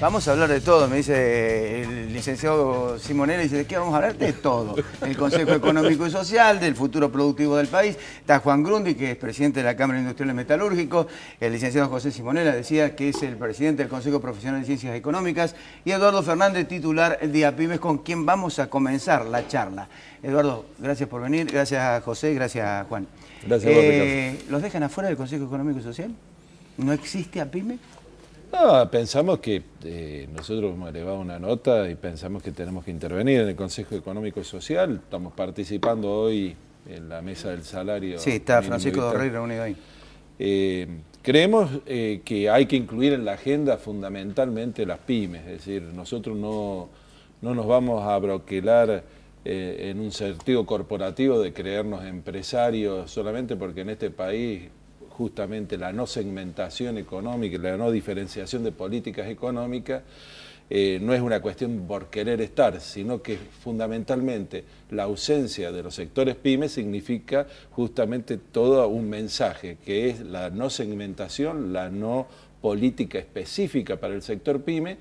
Vamos a hablar de todo, me dice el licenciado y dice, ¿de qué vamos a hablar? De todo. El Consejo Económico y Social, del futuro productivo del país. Está Juan Grundi, que es presidente de la Cámara Industrial y Metalúrgico. El licenciado José Simonela decía que es el presidente del Consejo Profesional de Ciencias Económicas. Y Eduardo Fernández, titular de APIMES, con quien vamos a comenzar la charla. Eduardo, gracias por venir, gracias a José, gracias a Juan. Gracias, eh, ¿Los dejan afuera del Consejo Económico y Social? ¿No existe APIMES? No, pensamos que eh, nosotros hemos elevado una nota y pensamos que tenemos que intervenir en el Consejo Económico y Social. Estamos participando hoy en la mesa del salario. Sí, está Francisco Dorrey reunido ahí. Eh, creemos eh, que hay que incluir en la agenda fundamentalmente las pymes, es decir, nosotros no, no nos vamos a broquelar en un sentido corporativo de creernos empresarios solamente porque en este país justamente la no segmentación económica, la no diferenciación de políticas económicas, eh, no es una cuestión por querer estar, sino que fundamentalmente la ausencia de los sectores PYME significa justamente todo un mensaje, que es la no segmentación, la no política específica para el sector pyme,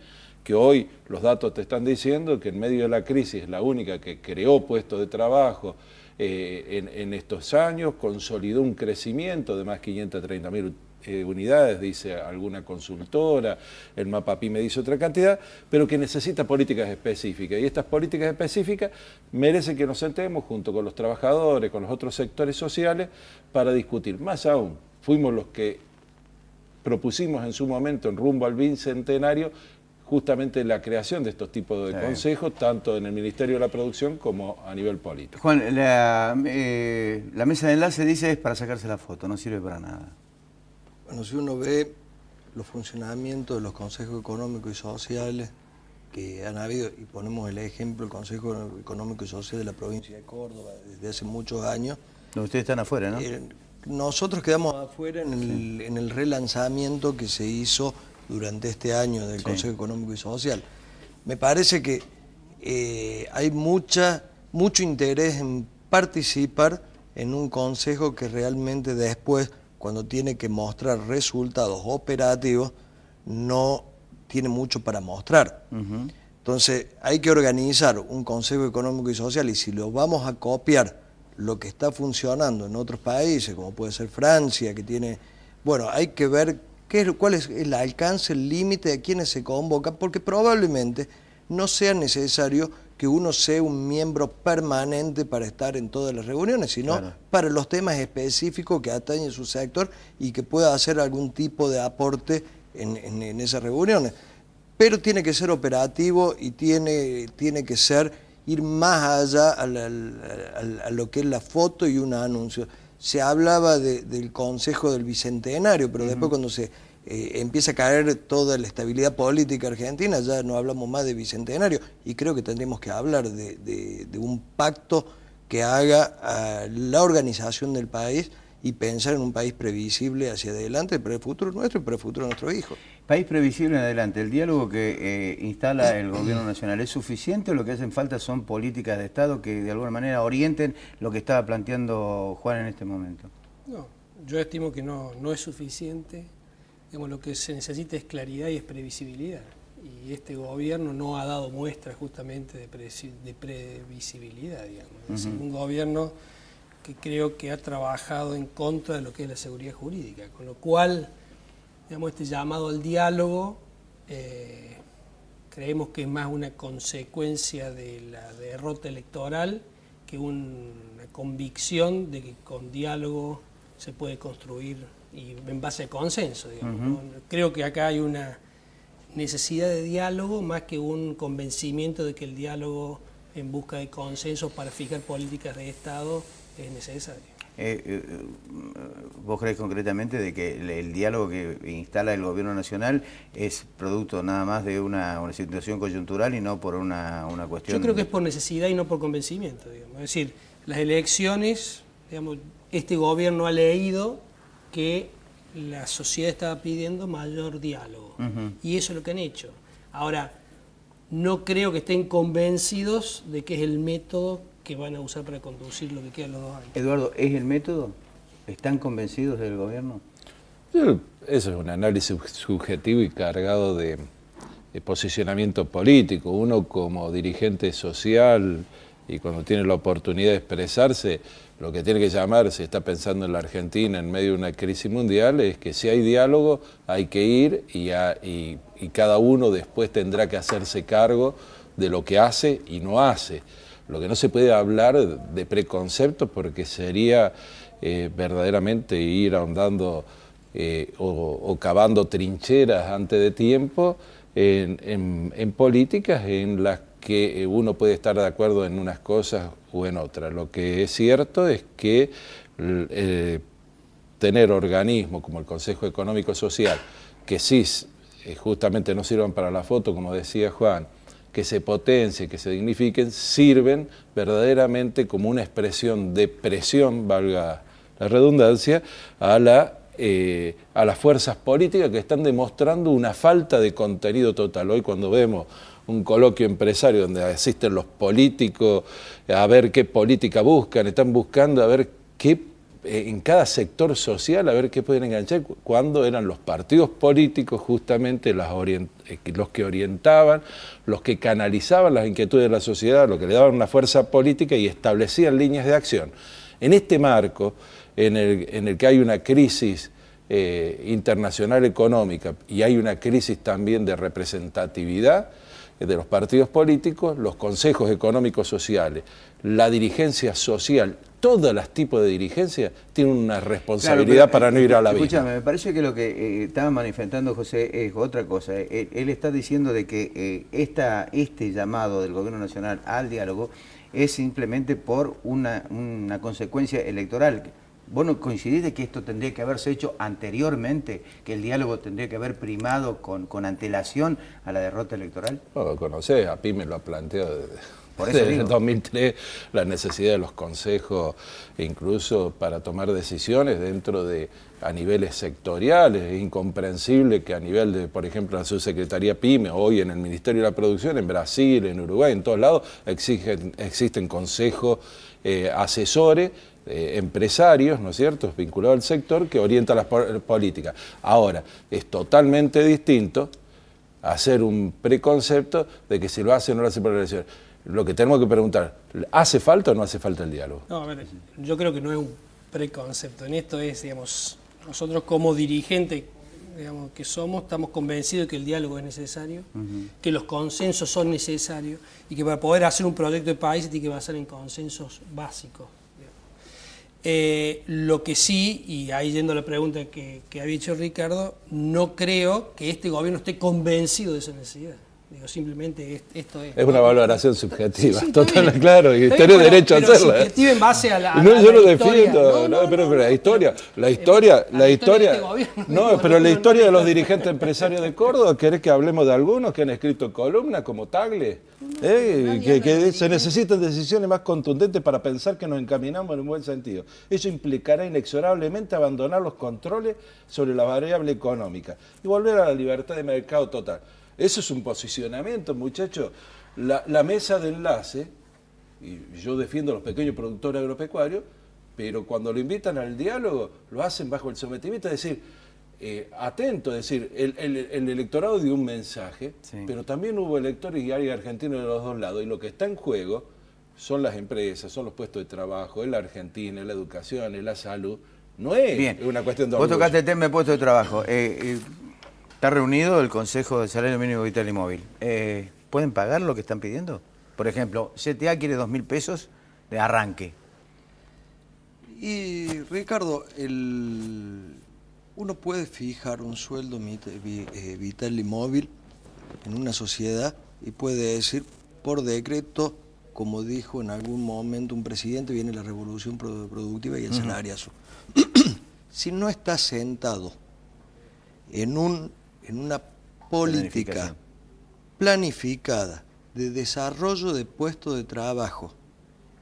que hoy los datos te están diciendo que en medio de la crisis la única que creó puestos de trabajo eh, en, estos años, consolidó un crecimiento de más de 530 mil eh, unidades, dice alguna consultora, el mapa me dice otra cantidad, pero que necesita políticas específicas. Y estas políticas específicas merecen que nos sentemos junto con los trabajadores, con los otros sectores sociales, para discutir. Más aún, fuimos los que propusimos en su momento en rumbo al bicentenario justamente la creación de estos tipos de consejos, tanto en el Ministerio de la Producción como a nivel político. Juan, eh, la, mesa de enlace dice es para sacarse la foto, no sirve para nada. Bueno, si uno ve los funcionamientos de los consejos económicos y sociales que han habido, y ponemos el ejemplo el Consejo Económico y Social de la provincia de Córdoba desde hace muchos años. ustedes están afuera, ¿no? Eh, nosotros quedamos afuera en el relanzamiento que se hizo durante este año del Consejo Económico y Social. Me parece que eh, hay mucha, mucho interés en participar en un consejo que realmente después, cuando tiene que mostrar resultados operativos, no tiene mucho para mostrar. Entonces, hay que organizar un Consejo Económico y Social y si lo vamos a copiar lo que está funcionando en otros países, como puede ser Francia, que tiene... Bueno, hay que ver ¿Cuál es el alcance, el límite de quienes se convocan? Porque probablemente no sea necesario que uno sea un miembro permanente para estar en todas las reuniones, sino para los temas específicos que atañen su sector y que pueda hacer algún tipo de aporte en, esas reuniones. Pero tiene que ser operativo y tiene, tiene que ser ir más allá a lo que es la foto y un anuncio se hablaba del Consejo del Bicentenario, pero después cuando se eh, empieza a caer toda la estabilidad política argentina, ya no hablamos más de Bicentenario. Y creo que tendríamos que hablar de, un pacto que haga la organización del país y pensar en un país previsible hacia adelante para el futuro nuestro y para el futuro de nuestros hijos. País previsible en adelante, ¿el diálogo que eh, instala el gobierno nacional es suficiente o lo que hacen falta son políticas de Estado que de alguna manera orienten lo que estaba planteando Juan en este momento? No, yo estimo que no, no es suficiente. lo que se necesita es claridad y es previsibilidad. Y este gobierno no ha dado muestras justamente de, previsibilidad. Digamos. Es un gobierno que creo que ha trabajado en contra de lo que es la seguridad jurídica, con lo cual este llamado al diálogo eh, creemos que es más una consecuencia de la derrota electoral que una convicción de que con diálogo se puede construir y en base a consenso. Creo que acá hay una necesidad de diálogo más que un convencimiento de que el diálogo en busca de consenso para fijar políticas de Estado es necesario. Eh, eh, ¿Vos crees concretamente de que el, diálogo que instala el gobierno nacional es producto nada más de una, situación coyuntural y no por una, cuestión...? Yo creo que es por necesidad y no por convencimiento, Es decir, las elecciones, digamos, este gobierno ha leído que la sociedad estaba pidiendo mayor diálogo. Y eso es lo que han hecho. Ahora, no creo que estén convencidos de que es el método que van a usar para conducir lo que quedan los dos años. Eduardo, ¿es el método? ¿Están convencidos del gobierno? Eso es un análisis subjetivo y cargado de, posicionamiento político. Uno como dirigente social y cuando tiene la oportunidad de expresarse, lo que tiene que llamarse, está pensando en la Argentina en medio de una crisis mundial, es que si hay diálogo hay que ir y cada uno después tendrá que hacerse cargo de lo que hace y no hace. Lo que no se puede hablar de preconceptos porque sería eh, verdaderamente ir ahondando eh, o, cavando trincheras antes de tiempo en, políticas en las que uno puede estar de acuerdo en unas cosas o en otras. Lo que es cierto es que eh, tener organismos como el Consejo Económico Social, que sí justamente no sirvan para la foto, como decía Juan, que se potencien, que se dignifiquen, sirven verdaderamente como una expresión de presión, valga la redundancia, a, la, eh, a las fuerzas políticas que están demostrando una falta de contenido total. Hoy cuando vemos un coloquio empresario donde asisten los políticos a ver qué política buscan, están buscando a ver qué eh, en cada sector social a ver qué pueden enganchar, cuando eran los partidos políticos justamente eh, los que orientaban, los que canalizaban las inquietudes de la sociedad, los que le daban una fuerza política y establecían líneas de acción. En este marco, en el, en el que hay una crisis eh, internacional económica y hay una crisis también de representatividad, de los partidos políticos, los consejos económicos sociales, la dirigencia social todos los tipos de dirigencia tienen una responsabilidad para no ir a la vida. Escúchame, me parece que lo que eh, estaba manifestando José es otra cosa. Eh, él, está diciendo de que eh, este llamado del gobierno nacional al diálogo es simplemente por una, consecuencia electoral. Bueno, coincidís de que esto tendría que haberse hecho anteriormente, que el diálogo tendría que haber primado con, con antelación a la derrota electoral? No lo conocés, a PYME lo ha planteado desde por Desde el 2003, la necesidad de los consejos, incluso para tomar decisiones dentro de a niveles sectoriales, es incomprensible que a nivel de, por ejemplo, la subsecretaría PYME, hoy en el Ministerio de la Producción, en Brasil, en Uruguay, en todos lados, existen consejos eh, asesores, eh, empresarios, ¿no es cierto?, vinculados al sector, que orientan las políticas. Ahora, es totalmente distinto hacer un preconcepto de que si lo hacen o no lo hace por la elección lo que tenemos que preguntar, ¿hace falta o no hace falta el diálogo? No, a ver, yo creo que no es un preconcepto. En esto es, digamos, nosotros como dirigentes que somos, estamos convencidos de que el diálogo es necesario, que los consensos son necesarios y que para poder hacer un proyecto de país tiene que basar en consensos básicos. Eh, lo que sí, y ahí yendo a la pregunta que, que había Ricardo, no creo que este gobierno esté convencido de esa necesidad. Digo, simplemente esto es. Es una valoración subjetiva, claro, y tenés derecho a hacerla. Subjetiva en base a la. no, yo lo defiendo, pero la historia, la historia, la historia. no, pero la historia de los dirigentes empresarios de Córdoba, ¿querés que hablemos de algunos que han escrito columnas como Tagle? Eh, que se necesitan decisiones más contundentes para pensar que nos encaminamos en un buen sentido. Eso implicará inexorablemente abandonar los controles sobre la variable económica y volver a la libertad de mercado total. Eso es un posicionamiento, muchachos. La, mesa de enlace, y yo defiendo a los pequeños productores agropecuarios, pero cuando lo invitan al diálogo, lo hacen bajo el sometimiento, es decir, eh, atento, es decir, el, electorado dio un mensaje, pero también hubo electores y hay argentinos de los dos lados, y lo que está en juego son las empresas, son los puestos de trabajo, es la Argentina, es la educación, es la salud, no es una cuestión de orgullo. Vos tocaste el tema de puestos de trabajo. Eh, eh, Está reunido el Consejo de Salario Mínimo Vital y Móvil. Eh, ¿Pueden pagar lo que están pidiendo? Por ejemplo, CTA quiere dos mil pesos de arranque. Y Ricardo, uno puede fijar un sueldo eh, eh, vital y móvil en una sociedad y puede decir por decreto, como dijo en algún momento un presidente, viene la revolución productiva y el salario azul. si no está sentado en un en una política planificada de desarrollo de puestos de trabajo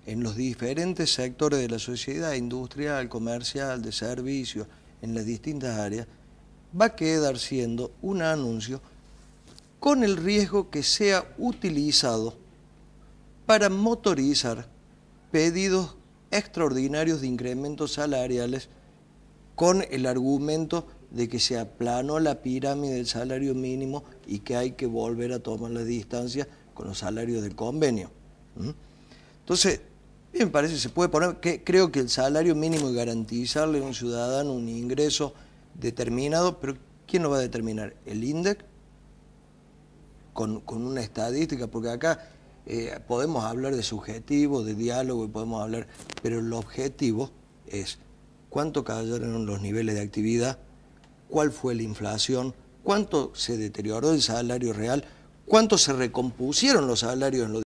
en los diferentes sectores de la sociedad, industrial, comercial, de servicios, en las distintas áreas, va a quedar siendo un anuncio con el riesgo que sea utilizado para motorizar pedidos extraordinarios de incrementos salariales con el argumento de que se aplanó la pirámide del salario mínimo y que hay que volver a tomar la distancia con los salarios del convenio. Entonces, bien, parece se puede poner, que creo que el salario mínimo es garantizarle a un ciudadano un ingreso determinado, pero ¿quién lo va a determinar? ¿El INDEC? Con, una estadística, porque acá eh, podemos hablar de subjetivo, de diálogo, podemos hablar, pero el objetivo es cuánto cayeron los niveles de actividad, cuál fue la inflación, cuánto se deterioró el salario real, cuánto se recompusieron los salarios en los